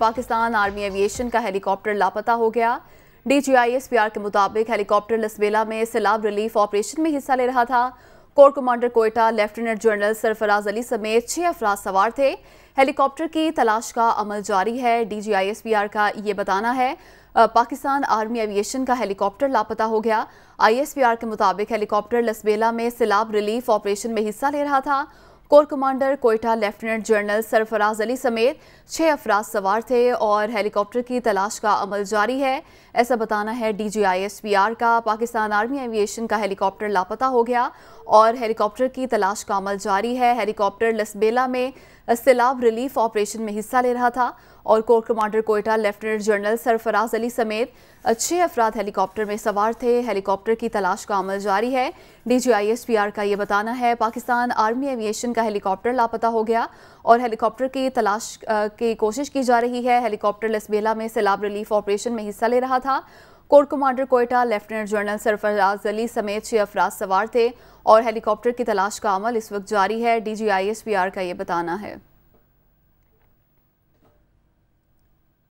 Pakistan army aviation का helicopter लापता हो गया आर के मुताबिक हेलीकॉप्टर लसबेला में सैलाब रिलीफ ऑपरेशन में हिस्सा ले रहा था corps commander Quetta lieutenant general Sarfaraz Ali समेत छह अफराज सवार थे हेलीकॉप्टर की तलाश का अमल जारी है आर का ये बताना है पाकिस्तान आर्मी एविएशन का हेलीकॉप्टर लापता हो गया आर के मुताबिक हेलीकॉप्टर लसबेला में सैलाब रिलीफ ऑपरेशन में हिस्सा ले रहा था corps commander Quetta lieutenant general Sarfaraz Ali समेत छह अफराज सवार थे और हेलीकॉप्टर की तलाश का अमल जारी है ऐसा बताना है D G I S P R का पाकिस्तान आर्मी एविएशन का हेलीकॉप्टर लापता हो गया और हेलीकॉप्टर की तलाश का अमल जारी है हेलीकॉप्टर लसबेला में सैलाब रिलीफ ऑपरेशन में हिस्सा ले रहा था और corps commander Quetta lieutenant general Sarfaraz Ali समेत छह अफराद हेलीकॉप्टर में सवार थे हेलीकॉप्टर की तलाश का अमल जारी है डीजीआईएसपीआर का ये बताना है पाकिस्तान आर्मी एविएशन का हेलीकॉप्टर लापता हो गया और हेलीकॉप्टर की तलाश की कोशिश की जा रही है हेलीकॉप्टर लसबेला में सैलाब रिलीफ ऑपरेशन में हिस्सा ले रहा था corps commander Quetta lieutenant general Sarfaraz Ali समेत छह अफराज सवार थे और हेलीकॉप्टर की तलाश का अमल इस वक्त जारी है डीजीआईएसपीआर का ये बताना है